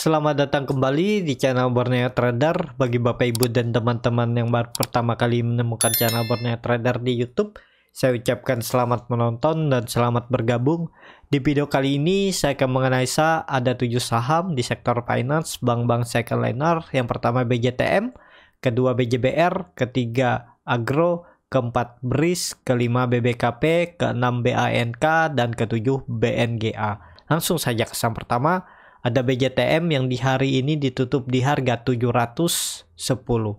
Selamat datang kembali di channel Borneo Trader Bagi Bapak Ibu dan teman-teman yang baru pertama kali menemukan channel Borneo Trader di Youtube Saya ucapkan selamat menonton dan selamat bergabung Di video kali ini saya akan menganalisa ada 7 saham di sektor finance Bank-bank second liner Yang pertama BJTM Kedua BJBR Ketiga Agro Keempat BRIS Kelima BBKP Keenam BANK Dan ketujuh BNGA Langsung saja ke saham pertama ada BJTM yang di hari ini ditutup di harga 710.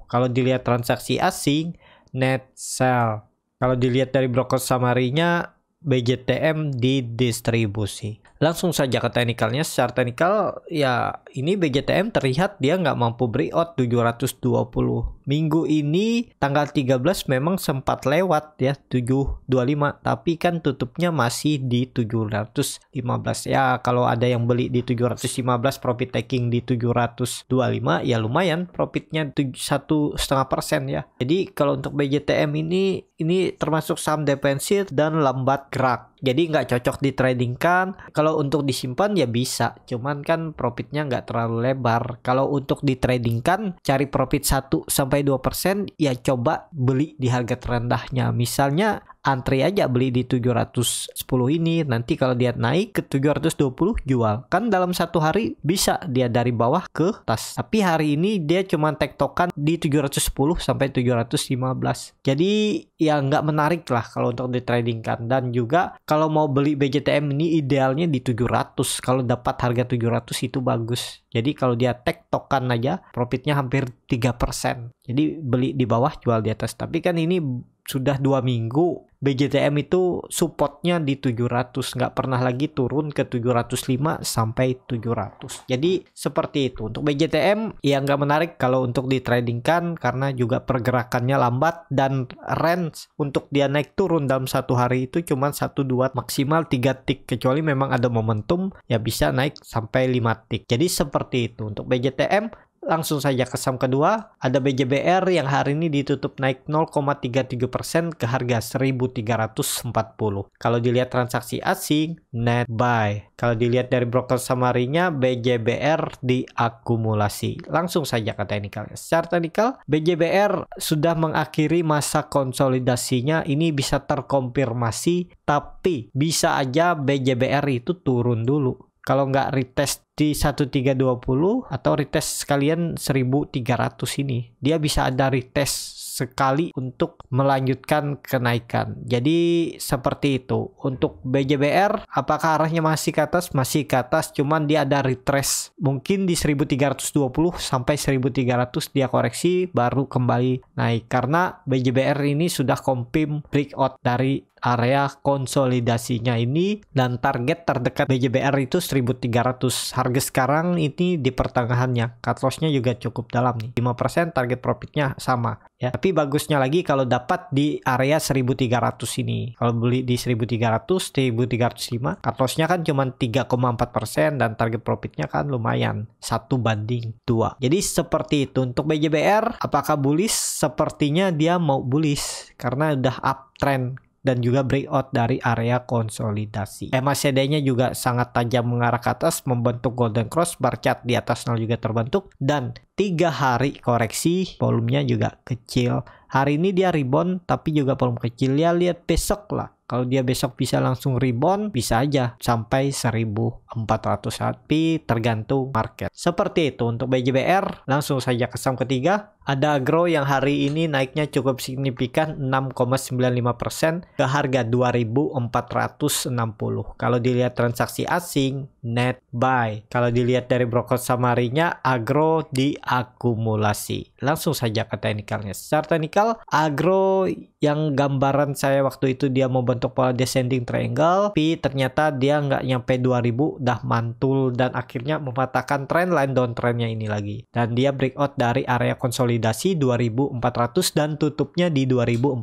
Kalau dilihat transaksi asing, net sell. Kalau dilihat dari broker samarinya, BJTM didistribusi. Langsung saja ke teknikalnya, secara teknikal ya ini BJTM terlihat dia nggak mampu breakout 720. Minggu ini tanggal 13 memang sempat lewat ya 725, tapi kan tutupnya masih di 715. Ya kalau ada yang beli di 715 profit taking di 725 ya lumayan profitnya satu setengah persen ya. Jadi kalau untuk BJTM ini ini termasuk saham defensif dan lambat gerak jadi nggak cocok di trading kan kalau untuk disimpan ya bisa cuman kan profitnya nggak terlalu lebar kalau untuk di trading kan cari profit 1 sampai 2% ya coba beli di harga terendahnya misalnya antri aja beli di 710 ini nanti kalau dia naik ke 720 jual kan dalam satu hari bisa dia dari bawah ke atas tapi hari ini dia cuma tektokan di 710 sampai 715 jadi ya nggak menarik lah kalau untuk di trading kan dan juga kalau mau beli BJTM ini idealnya di 700 kalau dapat harga 700 itu bagus jadi kalau dia tektokan aja profitnya hampir 3% jadi beli di bawah jual di atas tapi kan ini sudah dua minggu BJTM itu supportnya di 700 nggak pernah lagi turun ke 705 sampai 700 jadi seperti itu untuk BJTM ya nggak menarik kalau untuk di trading kan karena juga pergerakannya lambat dan range untuk dia naik turun dalam satu hari itu cuma 1-2 maksimal 3 tick kecuali memang ada momentum ya bisa naik sampai 5 tick jadi seperti itu untuk BJTM. Langsung saja ke saham kedua, ada BJBR yang hari ini ditutup naik 0,33% ke harga 1340. Kalau dilihat transaksi asing, net buy. Kalau dilihat dari broker samarinya, BJBR diakumulasi. Langsung saja ke teknikalnya. Secara teknikal, BJBR sudah mengakhiri masa konsolidasinya. Ini bisa terkonfirmasi, tapi bisa aja BJBR itu turun dulu kalau nggak retest di 1320 atau retest sekalian 1300 ini dia bisa ada retest sekali untuk melanjutkan kenaikan. Jadi seperti itu. Untuk BJBR apakah arahnya masih ke atas? Masih ke atas cuman dia ada retrace. Mungkin di 1320 sampai 1300 dia koreksi baru kembali naik karena BJBR ini sudah kompim breakout dari area konsolidasinya ini dan target terdekat BJBR itu 1300 harga sekarang ini di pertengahannya cut lossnya juga cukup dalam nih 5% target profitnya sama ya tapi bagusnya lagi kalau dapat di area 1300 ini kalau beli di 1300 1305 cut lossnya kan cuma 3,4% dan target profitnya kan lumayan satu banding dua jadi seperti itu untuk BJBR apakah bullish sepertinya dia mau bullish karena udah uptrend dan juga breakout dari area konsolidasi. MACD-nya juga sangat tajam mengarah ke atas membentuk golden cross bar chart di atas nol juga terbentuk dan tiga hari koreksi volumenya juga kecil hari ini dia rebound tapi juga volume kecil ya lihat besok lah kalau dia besok bisa langsung rebound bisa aja sampai 1400 tapi tergantung market seperti itu untuk BJBR langsung saja ke saham ketiga ada agro yang hari ini naiknya cukup signifikan 6,95% ke harga 2460 kalau dilihat transaksi asing net buy kalau dilihat dari broker samarinya agro diakumulasi langsung saja ke teknikalnya secara teknikal misal agro yang gambaran saya waktu itu dia mau bentuk pola descending triangle tapi ternyata dia nggak nyampe 2000 dah mantul dan akhirnya mematahkan trend line downtrendnya ini lagi dan dia breakout dari area konsolidasi 2400 dan tutupnya di 2460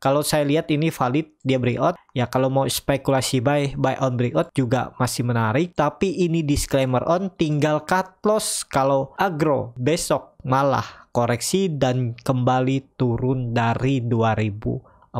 kalau saya lihat ini valid dia breakout ya kalau mau spekulasi buy buy on breakout juga masih menarik tapi ini disclaimer on tinggal cut loss kalau agro besok malah koreksi dan kembali turun dari 2400.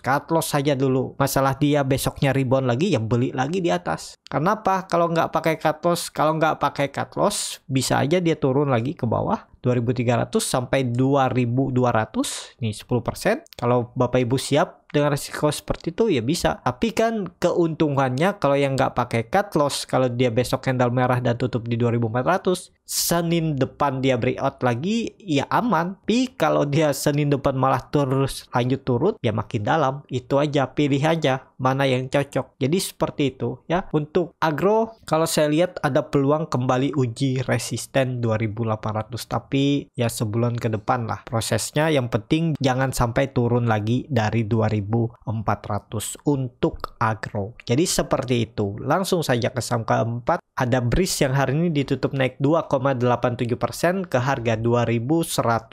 Cut loss saja dulu. Masalah dia besoknya rebound lagi ya beli lagi di atas. Kenapa? Kalau nggak pakai cut loss, kalau nggak pakai cut loss bisa aja dia turun lagi ke bawah 2300 sampai 2200 nih 10%. Kalau Bapak Ibu siap dengan resiko seperti itu ya bisa. Tapi kan keuntungannya kalau yang nggak pakai cut loss kalau dia besok candle merah dan tutup di 2400 Senin depan dia breakout lagi ya aman. Tapi kalau dia Senin depan malah terus lanjut turun ya makin dalam. Itu aja pilih aja mana yang cocok. Jadi seperti itu ya. Untuk agro kalau saya lihat ada peluang kembali uji resisten 2800 tapi ya sebulan ke depan lah prosesnya yang penting jangan sampai turun lagi dari 2000 1.400 untuk agro. Jadi seperti itu. Langsung saja ke saham keempat. Ada BRIS yang hari ini ditutup naik 2,87% ke harga 2150.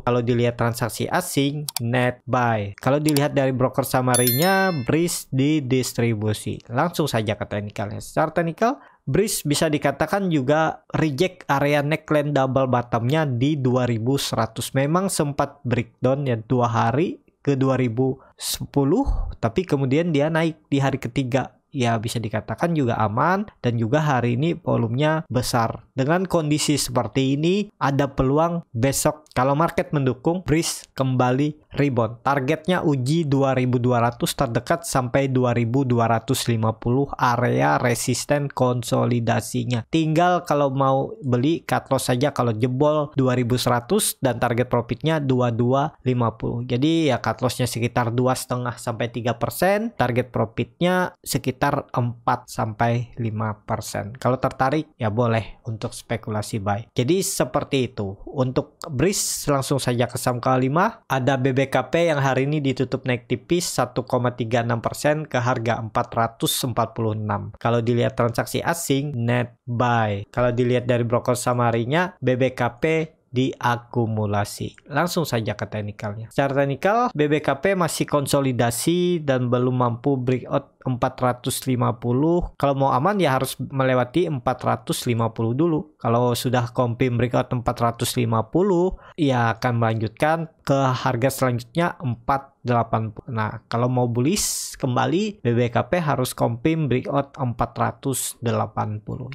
Kalau dilihat transaksi asing, net buy. Kalau dilihat dari broker samarinya, BRIS didistribusi. Langsung saja ke technicalnya. Secara technical Breeze bisa dikatakan juga reject area neckline double bottomnya di 2100. Memang sempat breakdown ya dua hari ke 2010 tapi kemudian dia naik di hari ketiga ya bisa dikatakan juga aman dan juga hari ini volumenya besar. Dengan kondisi seperti ini ada peluang besok kalau market mendukung BRIS kembali rebound. Targetnya uji 2200 terdekat sampai 2250 area resisten konsolidasinya. Tinggal kalau mau beli cut loss saja kalau jebol 2100 dan target profitnya 2250. Jadi ya cut lossnya sekitar 2,5 sampai 3%, target profitnya sekitar sekitar 4 sampai 5%. Kalau tertarik ya boleh untuk spekulasi buy. Jadi seperti itu. Untuk BRIS langsung saja ke saham kelima ada BBKP yang hari ini ditutup naik tipis 1,36% ke harga 446. Kalau dilihat transaksi asing net buy. Kalau dilihat dari broker samarinya BBKP diakumulasi. Langsung saja ke teknikalnya. Secara teknikal, BBKP masih konsolidasi dan belum mampu breakout 450. Kalau mau aman ya harus melewati 450 dulu. Kalau sudah confirm breakout 450, ya akan melanjutkan ke harga selanjutnya 480. Nah, kalau mau bullish kembali BBKP harus compim breakout 480.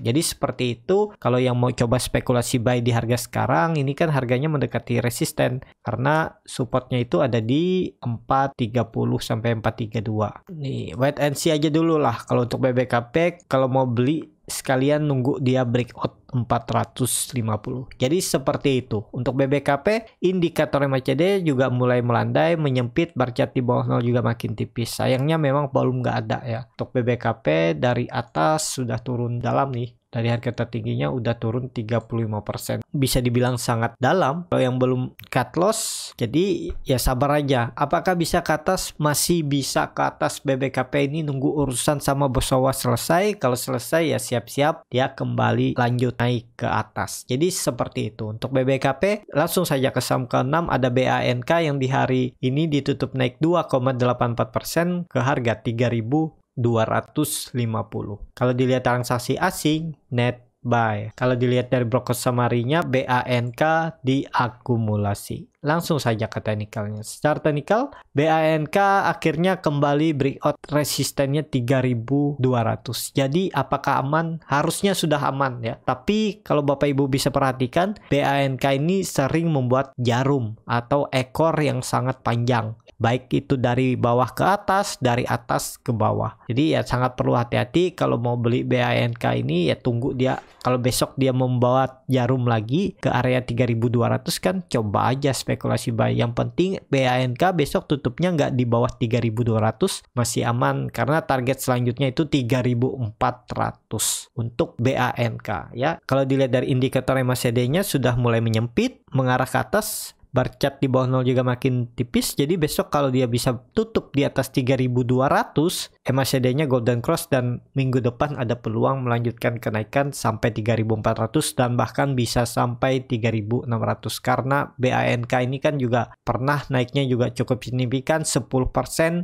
Jadi seperti itu kalau yang mau coba spekulasi buy di harga sekarang ini kan harganya mendekati resisten karena supportnya itu ada di 430 sampai 432. Nih, wait and see aja dulu lah kalau untuk BBKP kalau mau beli sekalian nunggu dia breakout 450. Jadi seperti itu. Untuk BBKP, indikator MACD juga mulai melandai, menyempit, bar chart di bawah nol juga makin tipis. Sayangnya memang volume nggak ada ya. Untuk BBKP dari atas sudah turun dalam nih dari harga tertingginya udah turun 35%. Bisa dibilang sangat dalam. Kalau yang belum cut loss, jadi ya sabar aja. Apakah bisa ke atas? Masih bisa ke atas BBKP ini nunggu urusan sama Bosowa selesai. Kalau selesai ya siap-siap dia kembali lanjut naik ke atas. Jadi seperti itu. Untuk BBKP langsung saja ke saham ke-6 ada BANK yang di hari ini ditutup naik 2,84% ke harga 3000 250. Kalau dilihat transaksi asing, net buy. Kalau dilihat dari broker samarinya BANK diakumulasi. Langsung saja ke technicalnya. Secara technical, BANK akhirnya kembali breakout resistennya 3200. Jadi apakah aman? Harusnya sudah aman ya. Tapi kalau Bapak Ibu bisa perhatikan, BANK ini sering membuat jarum atau ekor yang sangat panjang. Baik itu dari bawah ke atas, dari atas ke bawah. Jadi ya sangat perlu hati-hati kalau mau beli BANK ini ya tunggu dia kalau besok dia membawa jarum lagi ke area 3200 kan coba aja spekulasi buy. Yang penting BANK besok tutupnya nggak di bawah 3.200 masih aman karena target selanjutnya itu 3.400 untuk BANK ya. Kalau dilihat dari indikator MACD-nya sudah mulai menyempit mengarah ke atas bar chart di bawah 0 juga makin tipis. Jadi besok kalau dia bisa tutup di atas 3200, MACD-nya Golden Cross dan minggu depan ada peluang melanjutkan kenaikan sampai 3400 dan bahkan bisa sampai 3600 karena BANK ini kan juga pernah naiknya juga cukup signifikan 10%,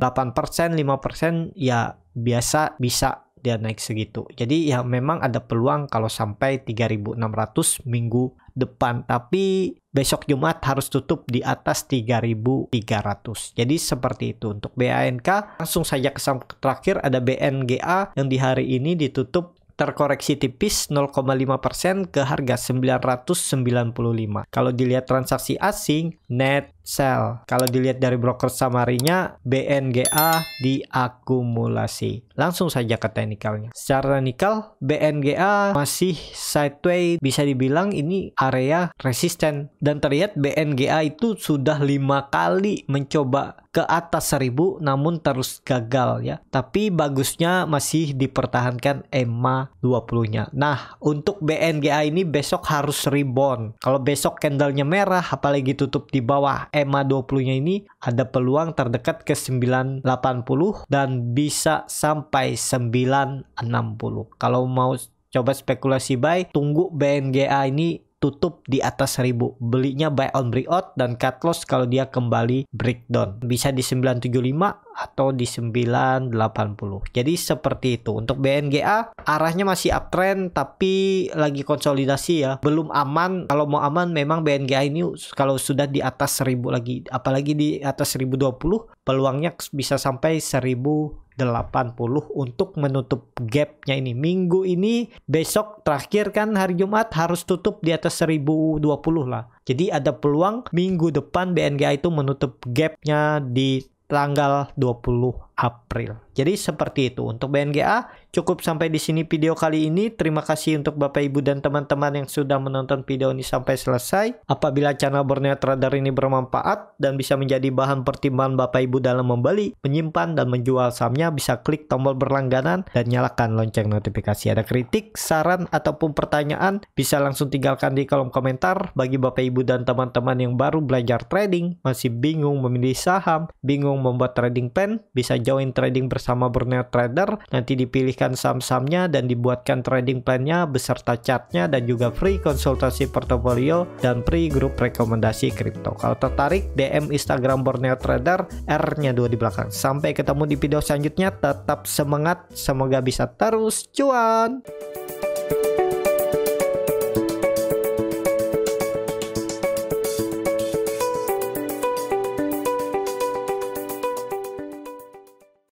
8%, 5% ya biasa bisa dia naik segitu. Jadi ya memang ada peluang kalau sampai 3600 minggu depan tapi besok Jumat harus tutup di atas 3300 jadi seperti itu untuk BANK langsung saja ke saham terakhir ada BNGA yang di hari ini ditutup terkoreksi tipis 0,5% ke harga 995. Kalau dilihat transaksi asing, net sell. Kalau dilihat dari broker samarinya, BNGA diakumulasi. Langsung saja ke teknikalnya. Secara teknikal, BNGA masih sideways, bisa dibilang ini area resisten. Dan terlihat BNGA itu sudah lima kali mencoba ke atas 1000 namun terus gagal ya. Tapi bagusnya masih dipertahankan EMA 20-nya. Nah, untuk BNGA ini besok harus rebound. Kalau besok candlenya merah apalagi tutup di bawah EMA 20-nya ini ada peluang terdekat ke 980 dan bisa sampai 960. Kalau mau coba spekulasi buy, tunggu BNGA ini tutup di atas 1000. Belinya buy on breakout dan cut loss kalau dia kembali breakdown. Bisa di 975 atau di 980. Jadi seperti itu. Untuk BNGA arahnya masih uptrend tapi lagi konsolidasi ya. Belum aman. Kalau mau aman memang BNGA ini kalau sudah di atas 1000 lagi apalagi di atas 1020 peluangnya bisa sampai 1000 80 untuk menutup gapnya ini minggu ini besok terakhir kan hari Jumat harus tutup di atas 1020 lah jadi ada peluang minggu depan BNGA itu menutup gapnya di tanggal 20 April. Jadi seperti itu untuk BNGA cukup sampai di sini video kali ini. Terima kasih untuk Bapak Ibu dan teman-teman yang sudah menonton video ini sampai selesai. Apabila channel Borneo Trader ini bermanfaat dan bisa menjadi bahan pertimbangan Bapak Ibu dalam membeli, menyimpan dan menjual sahamnya bisa klik tombol berlangganan dan nyalakan lonceng notifikasi. Ada kritik, saran ataupun pertanyaan bisa langsung tinggalkan di kolom komentar. Bagi Bapak Ibu dan teman-teman yang baru belajar trading, masih bingung memilih saham, bingung membuat trading plan, bisa join trading bersama Borneo Trader. Nanti dipilihkan saham-sahamnya dan dibuatkan trading plannya beserta chartnya dan juga free konsultasi portofolio dan free grup rekomendasi kripto. Kalau tertarik DM Instagram Borneo Trader R-nya dua di belakang. Sampai ketemu di video selanjutnya. Tetap semangat, semoga bisa terus cuan.